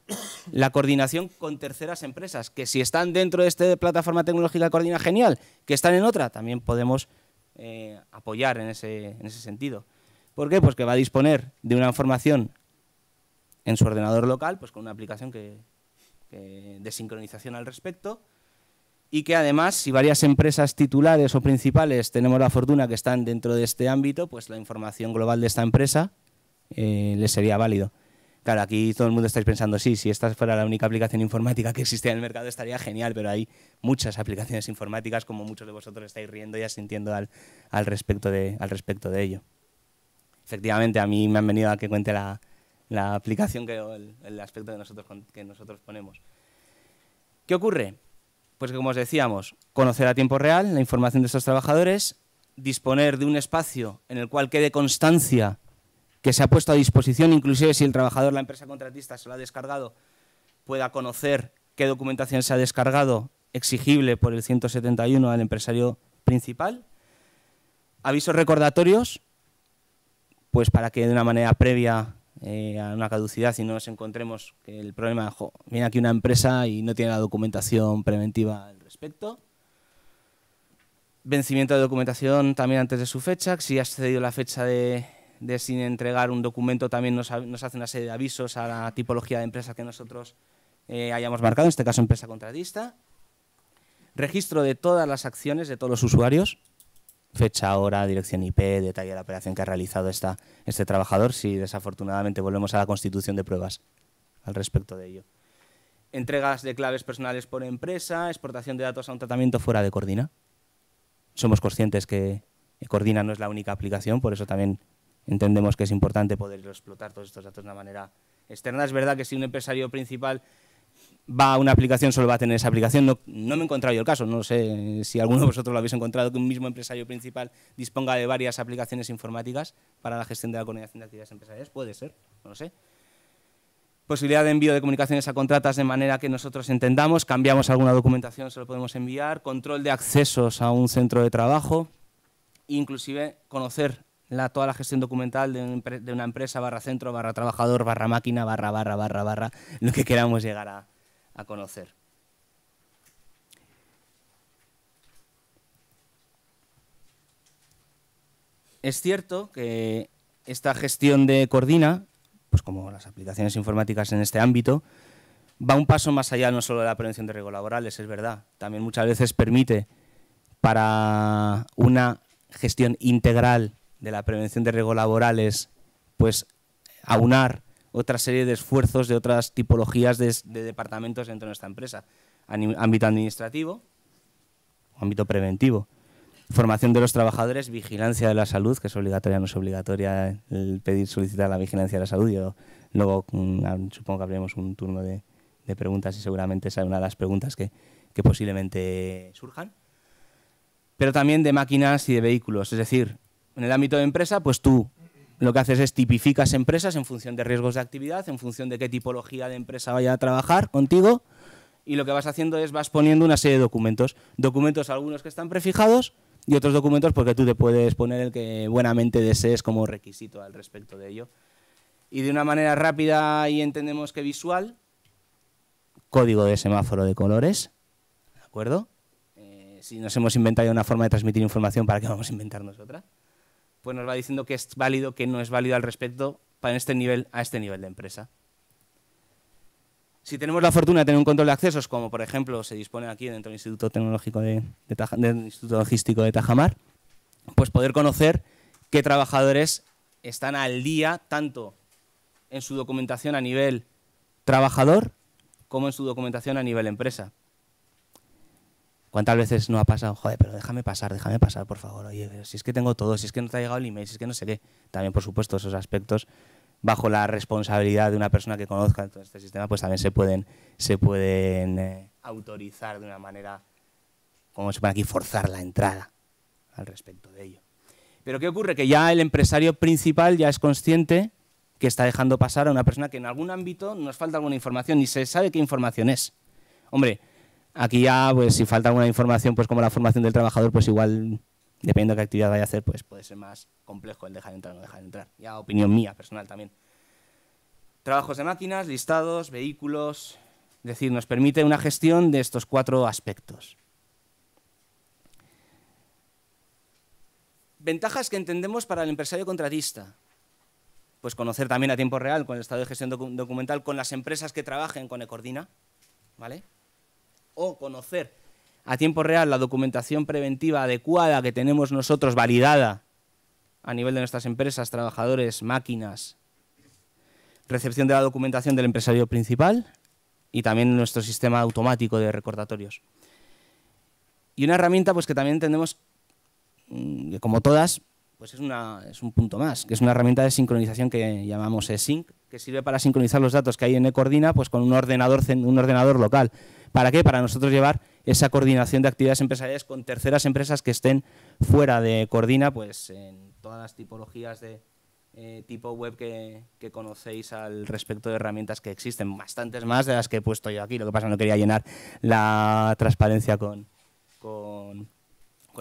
la coordinación con terceras empresas, que si están dentro de esta plataforma tecnológica coordina genial, que están en otra, también podemos eh, apoyar en ese, en ese sentido. ¿Por qué? Pues que va a disponer de una información en su ordenador local, pues con una aplicación que, eh, de sincronización al respecto. Y que además, si varias empresas titulares o principales tenemos la fortuna que están dentro de este ámbito, pues la información global de esta empresa eh, le sería válido. Claro, aquí todo el mundo estáis pensando, sí, si esta fuera la única aplicación informática que existía en el mercado estaría genial, pero hay muchas aplicaciones informáticas, como muchos de vosotros estáis riendo y asintiendo al, respecto, al respecto de ello. Efectivamente, a mí me han venido a que cuente la, la aplicación que el, aspecto que nosotros, que nosotros ponemos. ¿Qué ocurre? Pues que, como os decíamos, conocer a tiempo real la información de estos trabajadores, disponer de un espacio en el cual quede constancia que se ha puesto a disposición, inclusive si el trabajador, la empresa contratista, se lo ha descargado, pueda conocer qué documentación se ha descargado exigible por el 171 al empresario principal. Avisos recordatorios, pues para que de una manera previa eh, a una caducidad si no nos encontremos que el problema, viene aquí una empresa y no tiene la documentación preventiva al respecto. Vencimiento de documentación también antes de su fecha, si ha excedido la fecha de, sin entregar un documento también nos, hace una serie de avisos a la tipología de empresa que nosotros eh, hayamos marcado, en este caso empresa contratista. Registro de todas las acciones de todos los usuarios, fecha, hora, dirección IP, detalle de la operación que ha realizado este trabajador, si desafortunadamente volvemos a la constitución de pruebas al respecto de ello. Entregas de claves personales por empresa, exportación de datos a un tratamiento fuera de Cordina. Somos conscientes que Coordina no es la única aplicación, por eso también entendemos que es importante poder explotar todos estos datos de una manera externa. Es verdad que si un empresario principal va a una aplicación, solo va a tener esa aplicación. No, me he encontrado yo el caso, no sé si alguno de vosotros lo habéis encontrado, que un mismo empresario principal disponga de varias aplicaciones informáticas para la gestión de la coordinación de actividades empresariales. Puede ser, no lo sé. Posibilidad de envío de comunicaciones a contratas de manera que nosotros entendamos, cambiamos alguna documentación, se lo podemos enviar, control de accesos a un centro de trabajo, inclusive conocer toda la gestión documental de, una empresa, barra centro, barra trabajador, barra máquina, barra, barra, barra, barra, lo que queramos llegar a, a conocer. Es cierto que esta gestión de Coordina, pues como las aplicaciones informáticas en este ámbito, va un paso más allá no solo de la prevención de riesgos laborales, es verdad. También muchas veces permite para una gestión integral de la prevención de riesgos laborales, pues aunar otra serie de esfuerzos de otras tipologías de, departamentos dentro de nuestra empresa. Ámbito administrativo, ámbito preventivo, formación de los trabajadores, vigilancia de la salud, que es obligatoria, o no es obligatoria el pedir, solicitar la vigilancia de la salud. Yo luego mm, ah, supongo que abriremos un turno de, preguntas y seguramente esa es una de las preguntas que posiblemente surjan. Pero también de máquinas y de vehículos, es decir, en el ámbito de empresa, pues tú lo que haces es tipificas empresas en función de riesgos de actividad, en función de qué tipología de empresa vaya a trabajar contigo, y lo que vas haciendo es vas poniendo una serie de documentos. Documentos algunos que están prefijados y otros documentos porque tú te puedes poner el que buenamente desees como requisito al respecto de ello. Y de una manera rápida y entendemos que visual, código de semáforo de colores, ¿de acuerdo? Eh, si nos hemos inventado una forma de transmitir información, ¿para qué vamos a inventarnos otra? pues nos va diciendo que es válido, que no es válido al respecto para este nivel, a este nivel de empresa. Si tenemos la fortuna de tener un control de accesos, como por ejemplo se dispone aquí dentro del Instituto Tecnológico de, del Instituto Logístico de Tajamar, pues poder conocer qué trabajadores están al día tanto en su documentación a nivel trabajador como en su documentación a nivel empresa. ¿Cuántas veces no ha pasado? Joder, pero déjame pasar, déjame pasar, por favor. Oye, si es que tengo todo, si es que no te ha llegado el email, si es que no sé qué. También, por supuesto, esos aspectos bajo la responsabilidad de una persona que conozca todo este sistema, pues también se pueden, se pueden eh, autorizar de una manera, como se pone aquí, forzar la entrada al respecto de ello. Pero ¿qué ocurre? Que ya el empresario principal ya es consciente que está dejando pasar a una persona que en algún ámbito nos falta alguna información y se sabe qué información es. Hombre, Aquí ya, pues si falta alguna información, pues como la formación del trabajador, pues igual, dependiendo de qué actividad vaya a hacer, pues puede ser más complejo el dejar entrar o no dejar entrar. Ya opinión mía, personal también. Trabajos de máquinas, listados, vehículos. Es decir, nos permite una gestión de estos cuatro aspectos. Ventajas que entendemos para el empresario contratista. Pues conocer también a tiempo real con el estado de gestión documental, con las empresas que trabajen con Ecordina, ¿vale? o conocer a tiempo real la documentación preventiva adecuada que tenemos nosotros validada a nivel de nuestras empresas, trabajadores, máquinas, recepción de la documentación del empresario principal y también nuestro sistema automático de recordatorios. Y una herramienta pues, que también tenemos, mm, como todas, pues es, un punto más, que es una herramienta de sincronización que llamamos sync que sirve para sincronizar los datos que hay en Ecordina pues, con un ordenador local. ¿Para qué? Para nosotros llevar esa coordinación de actividades empresariales con terceras empresas que estén fuera de Coordina, pues en todas las tipologías de eh, tipo web que, conocéis al respecto de herramientas que existen, bastantes más de las que he puesto yo aquí, lo que pasa es no quería llenar la transparencia con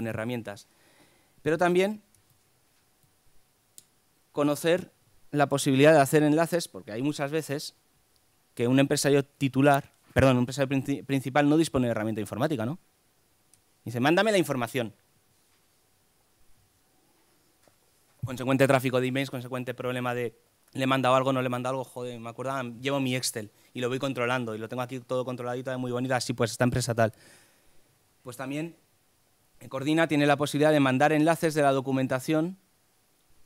herramientas. Pero también conocer la posibilidad de hacer enlaces, porque hay muchas veces que un empresario titular perdón, un empresario principal no dispone de herramienta informática, ¿no? Dice, mándame la información. Consecuente tráfico de emails, consecuente problema de le he mandado algo, no le he mandado algo, joder, me acordaba, ah, llevo mi Excel y lo voy controlando y lo tengo aquí todo controladito, muy bonito, así pues esta empresa tal. Pues también eh, Coordina tiene la posibilidad de mandar enlaces de la documentación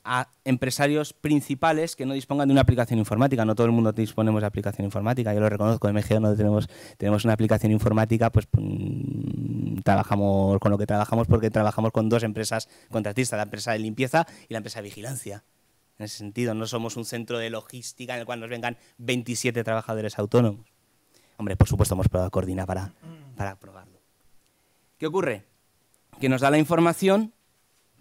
a empresarios principales que no dispongan de una aplicación informática. No todo el mundo disponemos de aplicación informática, yo lo reconozco, en MGO no tenemos, una aplicación informática, pues mm, trabajamos con lo que trabajamos porque trabajamos con dos empresas contratistas, la empresa de limpieza y la empresa de vigilancia. En ese sentido, no somos un centro de logística en el cual nos vengan 27 trabajadores autónomos. Hombre, por supuesto hemos probado Coordina para, para probarlo. ¿Qué ocurre? Que nos da la información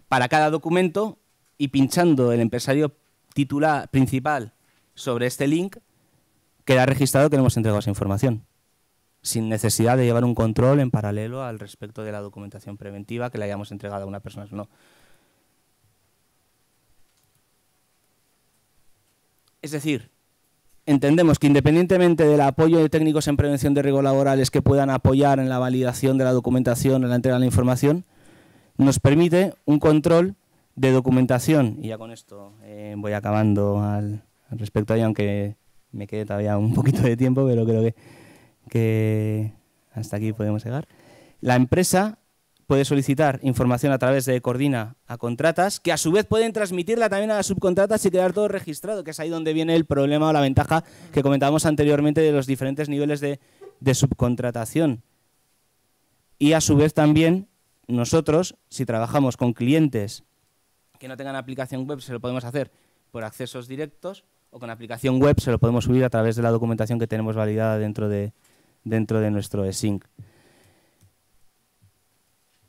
para cada documento y pinchando el empresario titular principal sobre este link, queda registrado que le hemos entregado esa información, sin necesidad de llevar un control en paralelo al respecto de la documentación preventiva que le hayamos entregado a una persona o no. Es decir, entendemos que independientemente del apoyo de técnicos en prevención de riesgos laborales que puedan apoyar en la validación de la documentación, en la entrega de la información, nos permite un control de documentación, y ya con esto eh, voy acabando al, respecto aunque me quede todavía un poquito de tiempo, pero creo que, hasta aquí podemos llegar. La empresa puede solicitar información a través de Coordina a contratas, que a su vez pueden transmitirla también a las subcontratas y quedar todo registrado, que es ahí donde viene el problema o la ventaja que comentábamos anteriormente de los diferentes niveles de subcontratación. Y a su vez también nosotros, si trabajamos con clientes que no tengan aplicación web se lo podemos hacer por accesos directos o con aplicación web se lo podemos subir a través de la documentación que tenemos validada dentro de, dentro de nuestro eSync.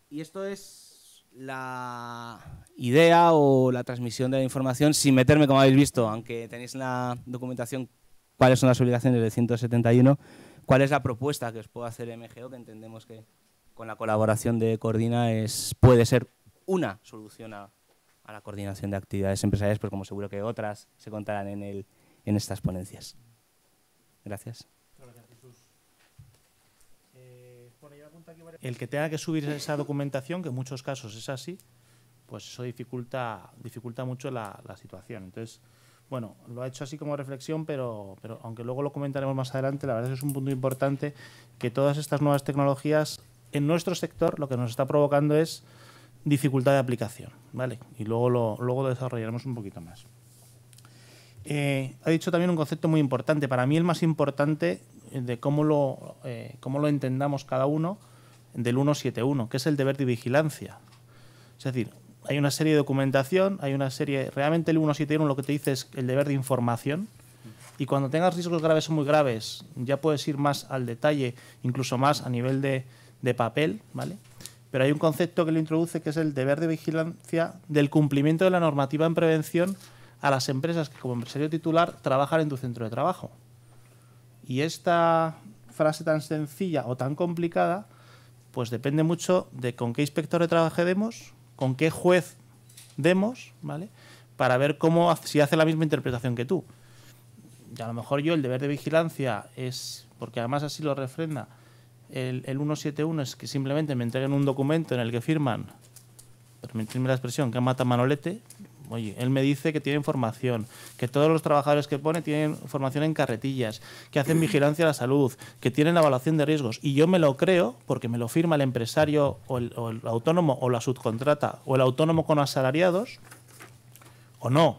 Y esto es la idea o la transmisión de la información sin meterme, como habéis visto, aunque tenéis la documentación cuáles son las obligaciones del 171, cuál es la propuesta que os puedo hacer MGO, que entendemos que con la colaboración de Coordina es, puede ser una solución a, a la coordinación de actividades empresariales, pues como seguro que otras se contarán en, el, estas ponencias. Gracias. El que tenga que subir esa documentación, que en muchos casos es así, pues eso dificulta, dificulta mucho la, situación. Entonces, bueno, lo ha hecho así como reflexión, pero, pero aunque luego lo comentaremos más adelante, la verdad es que es un punto importante que todas estas nuevas tecnologías en nuestro sector lo que nos está provocando es dificultad de aplicación. ¿vale? Y luego lo, luego desarrollaremos un poquito más. Eh, ha dicho también un concepto muy importante, para mí el más importante de cómo lo, eh, cómo lo entendamos cada uno del 171, que es el deber de vigilancia. Es decir, hay una serie de documentación, hay una serie... Realmente el 171 lo que te dice es el deber de información, y cuando tengas riesgos graves o muy graves, ya puedes ir más al detalle, incluso más a nivel de, de papel, ¿vale? pero hay un concepto que lo introduce que es el deber de vigilancia del cumplimiento de la normativa en prevención a las empresas que como empresario titular trabajan en tu centro de trabajo. Y esta frase tan sencilla o tan complicada, pues depende mucho de con qué inspector de trabajo demos, con qué juez demos, ¿vale? Para ver cómo si hace la misma interpretación que tú. Y a lo mejor yo el deber de vigilancia es, porque además así lo refrenda, el, 171 es que simplemente me entreguen un documento en el que firman, permitirme la expresión, que mata Manolete, Oye, él me dice que tiene información que todos los trabajadores que pone tienen formación en carretillas, que hacen vigilancia a la salud, que tienen evaluación de riesgos. Y yo me lo creo porque me lo firma el empresario o el, o el autónomo o la subcontrata o el autónomo con asalariados, o no,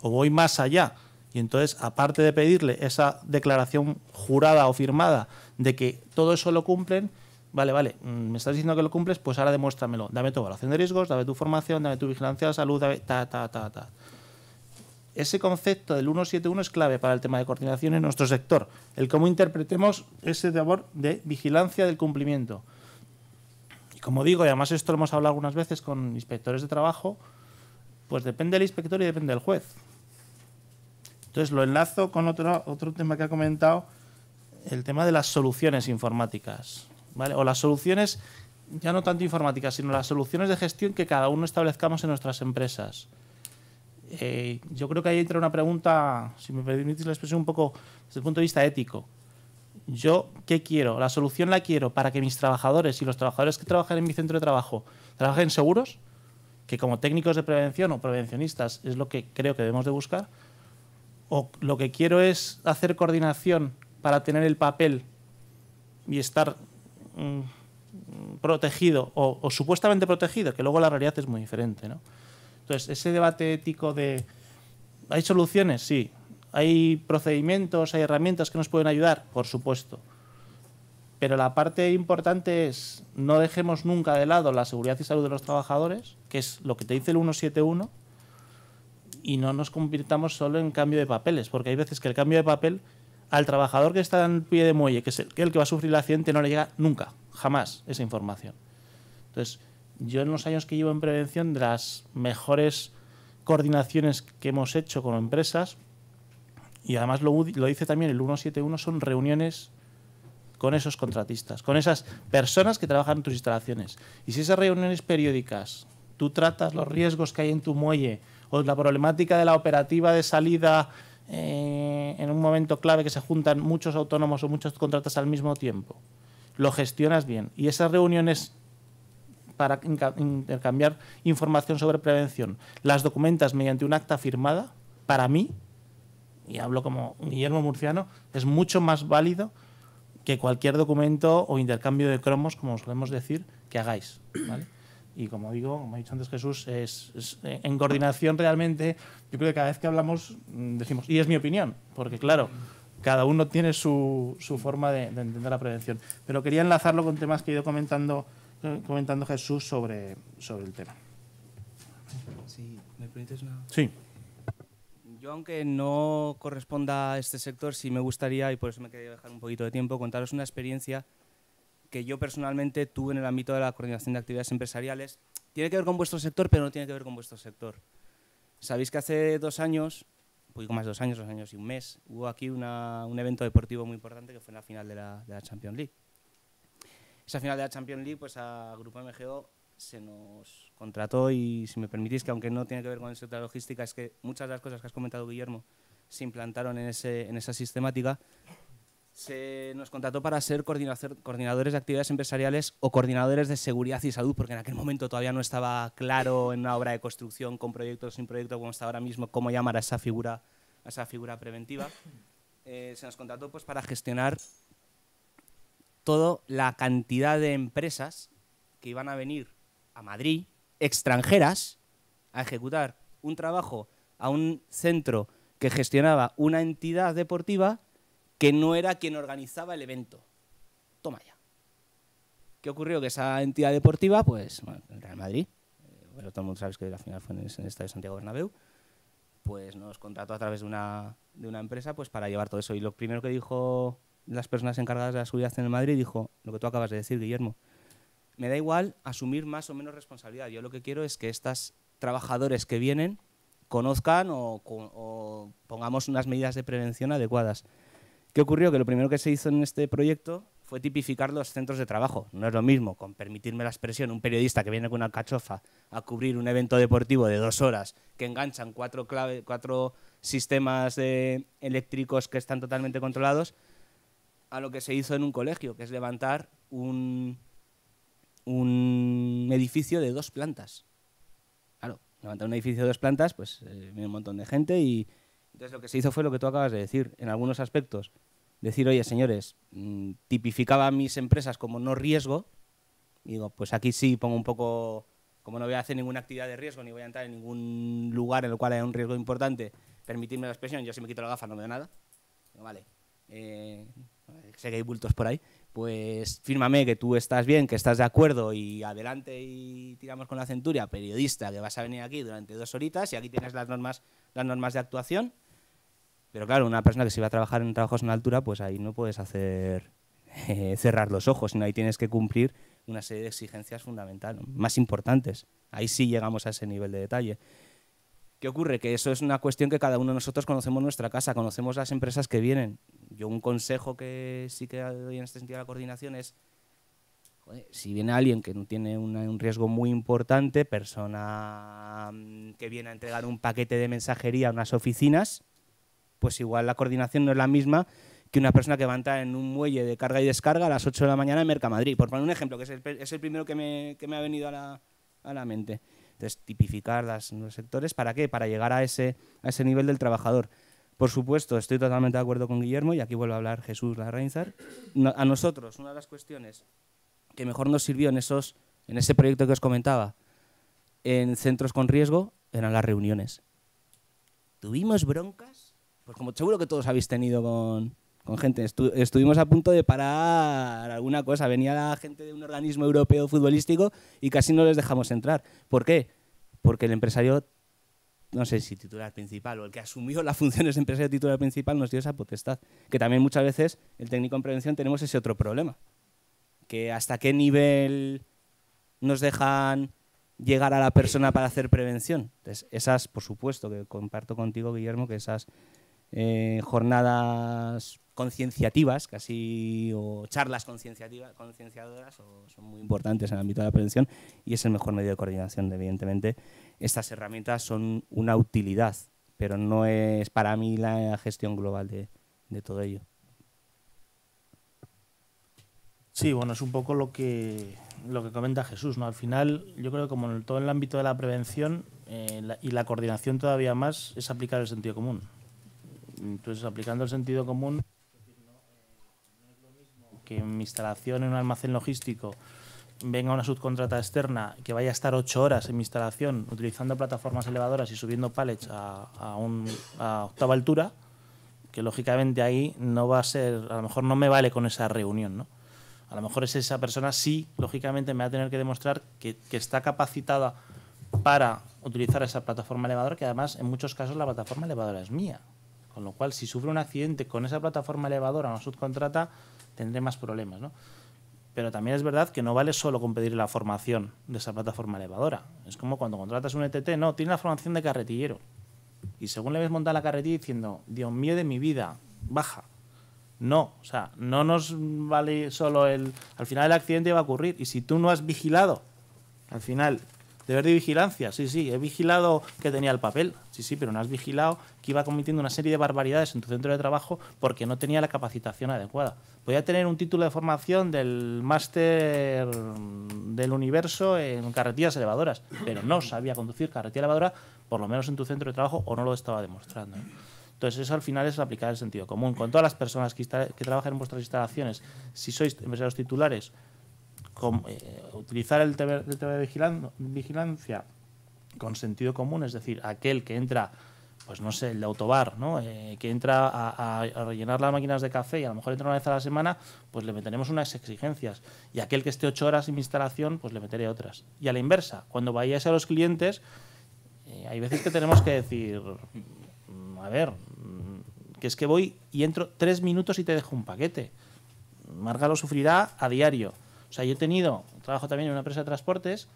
o voy más allá. Y entonces, aparte de pedirle esa declaración jurada o firmada de que todo eso lo cumplen. Vale, vale, mm, me estás diciendo que lo cumples, pues ahora demuéstramelo. Dame tu evaluación de riesgos, dame tu formación, dame tu vigilancia de salud, dame ta, ta, ta, ta. Ese concepto del 171 es clave para el tema de coordinación en nuestro sector. El cómo interpretemos ese labor de vigilancia del cumplimiento. Y como digo, y además esto lo hemos hablado algunas veces con inspectores de trabajo, pues depende del inspector y depende del juez. Entonces lo enlazo con otro, otro tema que ha comentado el tema de las soluciones informáticas, O las soluciones, ya no tanto informáticas, sino las soluciones de gestión que cada uno establezcamos en nuestras empresas. Eh, yo creo que ahí entra una pregunta, si me permitís la expresión, un poco desde el punto de vista ético. Yo, ¿qué quiero? ¿La solución la quiero para que mis trabajadores y los trabajadores que trabajan en mi centro de trabajo trabajen seguros? Que como técnicos de prevención o prevencionistas es lo que creo que debemos de buscar. ¿O lo que quiero es hacer coordinación para tener el papel y estar mm, protegido o, o, supuestamente protegido, que luego la realidad es muy diferente. ¿no? Entonces, ese debate ético de, ¿hay soluciones? Sí. ¿Hay procedimientos, hay herramientas que nos pueden ayudar? Por supuesto. Pero la parte importante es no dejemos nunca de lado la seguridad y salud de los trabajadores, que es lo que te dice el 171, y no nos convirtamos solo en cambio de papeles, porque hay veces que el cambio de papel al trabajador que está en pie de muelle, que es el, que, va a sufrir el accidente, no le llega nunca, jamás, esa información. Entonces, yo en los años que llevo en prevención, de las mejores coordinaciones que hemos hecho con empresas, y además lo, dice también el 171, son reuniones con esos contratistas, con esas personas que trabajan en tus instalaciones. Y si esas reuniones periódicas tú tratas los riesgos que hay en tu muelle o la problemática de la operativa de salida eh, en un momento clave que se juntan muchos autónomos o muchos contratas al mismo tiempo, lo gestionas bien. Y esas reuniones para intercambiar información sobre prevención, las documentas mediante un acta firmada, para mí, y hablo como Guillermo Murciano, es mucho más válido que cualquier documento o intercambio de cromos, como solemos decir, que hagáis y como digo, como ha dicho antes Jesús, es, eh, en coordinación realmente, yo creo que cada vez que hablamos mm, decimos, y es mi opinión, porque claro, cada uno tiene su, forma de, entender la prevención. Pero quería enlazarlo con temas que ha ido comentando, eh, comentando Jesús sobre, sobre el tema. Sí, ¿me una? Sí. Yo, aunque no corresponda a este sector, sí me gustaría, y por eso me quería dejar un poquito de tiempo, contaros una experiencia que yo personalmente tuve en el ámbito de la coordinación de actividades empresariales. Tiene que ver con vuestro sector, pero no tiene que ver con vuestro sector. Sabéis que hace dos años, un poco más de dos años, dos años y un mes, hubo aquí un evento deportivo muy importante que fue en la final de la, Champions League. Esa final de la Champions League, pues a Grupo MGO se nos contrató y si me permitís, que aunque no tiene que ver con el sector de logística, es que muchas de las cosas que has comentado, Guillermo, se implantaron en, ese, en esa sistemática se nos contrató para ser coordinadores de actividades empresariales o coordinadores de seguridad y salud, porque en aquel momento todavía no estaba claro en una obra de construcción con proyecto o sin proyecto, como está ahora mismo, cómo llamar a esa figura, esa figura preventiva. Eh, se nos contrató pues, para gestionar toda la cantidad de empresas que iban a venir a Madrid, extranjeras, a ejecutar un trabajo a un centro que gestionaba una entidad deportiva que no era quien organizaba el evento. Toma ya. ¿Qué ocurrió? Que esa entidad deportiva, pues, bueno, Real Madrid, eh, bueno, todo el mundo sabe que la final fue en el Estadio Santiago Bernabéu, pues nos contrató a través de una, empresa pues para llevar todo eso. Y lo primero que dijo las personas encargadas de la seguridad en el Madrid, dijo lo que tú acabas de decir, Guillermo, me da igual asumir más o menos responsabilidad. Yo lo que quiero es que estos trabajadores que vienen conozcan o pongamos unas medidas de prevención adecuadas. ¿Qué ocurrió? Que lo primero que se hizo en este proyecto fue tipificar los centros de trabajo. No es lo mismo, con permitirme la expresión, un periodista que viene con una cachofa a cubrir un evento deportivo de dos horas, que enganchan cuatro, cuatro sistemas de eléctricos que están totalmente controlados, a lo que se hizo en un colegio, que es levantar un, un edificio de dos plantas. Claro, levantar un edificio de dos plantas, pues eh, viene un montón de gente y, entonces lo que se hizo fue lo que tú acabas de decir, en algunos aspectos. Decir, oye, señores, mm, tipificaba mis empresas como no riesgo. digo, pues aquí sí pongo un poco, como no voy a hacer ninguna actividad de riesgo, ni voy a entrar en ningún lugar en el cual haya un riesgo importante, permitirme la expresión, yo si me quito la gafa no me da nada. vale, eh, sé que hay bultos por ahí, pues fírmame que tú estás bien, que estás de acuerdo y adelante y tiramos con la centuria, periodista, que vas a venir aquí durante dos horitas y aquí tienes las normas, las normas de actuación. Pero claro, una persona que se va a trabajar en trabajos en altura, pues ahí no puedes hacer eh, cerrar los ojos, sino ahí tienes que cumplir una serie de exigencias fundamentales, más importantes. Ahí sí llegamos a ese nivel de detalle. ¿Qué ocurre? Que eso es una cuestión que cada uno de nosotros conocemos nuestra casa, conocemos las empresas que vienen. Yo un consejo que sí que doy en este sentido a la coordinación es, si viene alguien que no tiene un riesgo muy importante, persona mm, que viene a entregar un paquete de mensajería a unas oficinas, pues igual la coordinación no es la misma que una persona que va a entrar en un muelle de carga y descarga a las 8 de la mañana en Mercamadrid. Por poner un ejemplo, que es el, es primero que me, ha venido a la, a la mente. Entonces, tipificar las, los sectores, ¿para qué? Para llegar a ese, a ese nivel del trabajador. Por supuesto, estoy totalmente de acuerdo con Guillermo, y aquí vuelve a hablar Jesús Larrainzar. a nosotros, una de las cuestiones que mejor nos sirvió en, esos, en ese proyecto que os comentaba, en centros con riesgo, eran las reuniones. Tuvimos broncas, pues como seguro que todos habéis tenido con, con gente. estuvimos a punto de parar alguna cosa. Venía la gente de un organismo europeo futbolístico y casi no les dejamos entrar. ¿Por qué? Porque el empresario, no sé si titular principal o el que asumió las funciones de empresario titular principal, nos dio esa potestad. Que también muchas veces el técnico en prevención tenemos ese otro problema. Que hasta qué nivel nos dejan llegar a la persona para hacer prevención. Entonces, esas, por supuesto, que comparto contigo, Guillermo, que esas eh, jornadas concienciativas, casi, o charlas concienciadoras, son muy importantes en el ámbito de la prevención y es el mejor medio de coordinación, evidentemente. Estas herramientas son una utilidad, pero no es para mí la gestión global de, todo ello. Sí, bueno, es un poco lo que, lo que comenta Jesús, ¿no? Al final, yo creo que como en todo el ámbito de la prevención eh, y la coordinación todavía más, es aplicar el sentido común. Entonces, aplicando el sentido común, que en mi instalación en un almacén logístico venga una subcontrata externa que vaya a estar ocho horas en mi instalación utilizando plataformas elevadoras y subiendo pallets a, a, octava altura, que lógicamente ahí no va a ser, a lo mejor no me vale con esa reunión, ¿no? A lo mejor es esa persona sí, lógicamente me va a tener que demostrar que, que está capacitada para utilizar esa plataforma elevadora, que además en muchos casos la plataforma elevadora es mía. Con lo cual, si sufre un accidente con esa plataforma elevadora o una subcontrata, tendré más problemas. ¿no? Pero también es verdad que no vale solo con pedir la formación de esa plataforma elevadora. Es como cuando contratas un ETT, no, tiene la formación de carretillero. Y según le ves montar la carretilla diciendo, Dios mío de mi vida, baja. No, o sea, no nos vale solo el... Al final el accidente va a ocurrir. Y si tú no has vigilado, al final Deber de vigilancia, sí, sí, he vigilado que tenía el papel, sí, sí, pero no has vigilado que iba cometiendo una serie de barbaridades en tu centro de trabajo porque no tenía la capacitación adecuada. Podía tener un título de formación del máster del universo en carretillas elevadoras, pero no sabía conducir carretilla elevadora, por lo menos en tu centro de trabajo, o no lo estaba demostrando. ¿eh? Entonces, eso al final es aplicar el sentido común. Con todas las personas que, que trabajan en vuestras instalaciones, si sois empresarios titulares, eh, utilizar el TV, de vigilancia con sentido común, es decir, aquel que entra pues no sé, el de autobar, ¿no? Eh, que entra a, rellenar las máquinas de café y a lo mejor entra una vez a la semana, pues le meteremos unas exigencias. Y aquel que esté ocho horas en mi instalación, pues le meteré otras. Y a la inversa, cuando vayáis a los clientes, eh, hay veces que tenemos que decir, mm, a ver, mm, que es que voy y entro tres minutos y te dejo un paquete. Marga lo sufrirá a diario. O sea, yo he tenido, trabajo también en una empresa de transportes,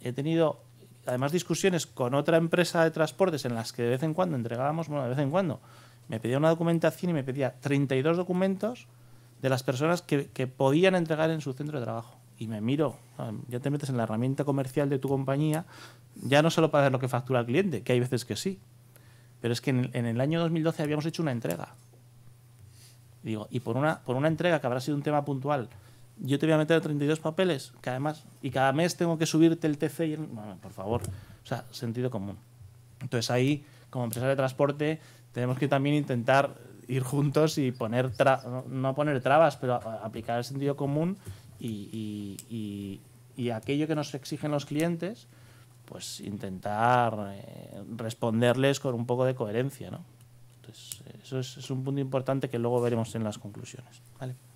he tenido además discusiones con otra empresa de transportes en las que de vez en cuando entregábamos, bueno, de vez en cuando, me pedía una documentación y me pedía 32 documentos de las personas que, podían entregar en su centro de trabajo. Y me miro, ya te metes en la herramienta comercial de tu compañía, ya no solo para ver lo que factura el cliente, que hay veces que sí, pero es que en, el año 2012 habíamos hecho una entrega. Digo, y por por una entrega que habrá sido un tema puntual yo te voy a meter 32 papeles, que además, y cada mes tengo que subirte el TC y por favor, o sea, sentido común. Entonces ahí, como empresa de transporte, tenemos que también intentar ir juntos y poner, no poner trabas, pero aplicar el sentido común y, aquello que nos exigen los clientes, pues intentar eh, responderles con un poco de coherencia, ¿no? Entonces, eso es, es, un punto importante que luego veremos en las conclusiones. ¿vale?